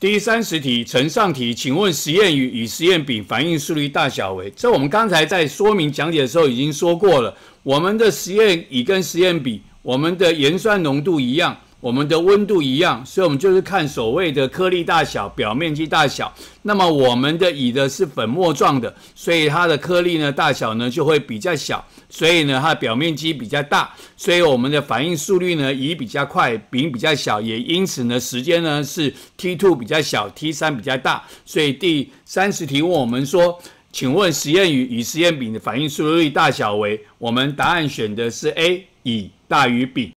第三十题，呈上题，请问实验与与实验丙反应速率大小为？这我们刚才在说明讲解的时候已经说过了，我们的实验乙跟实验丙，我们的盐酸浓度一样。我们的温度一样，所以我们就是看所谓的颗粒大小、表面积大小。那么我们的乙的是粉末状的，所以它的颗粒呢大小呢就会比较小，所以呢它的表面积比较大，所以我们的反应速率呢乙比较快，丙比较小，也因此呢时间呢是 t two 比较小，t3 比较大。所以第三十题问我们说，请问实验乙与实验丙的反应速率大小为？我们答案选的是 A，乙大于丙。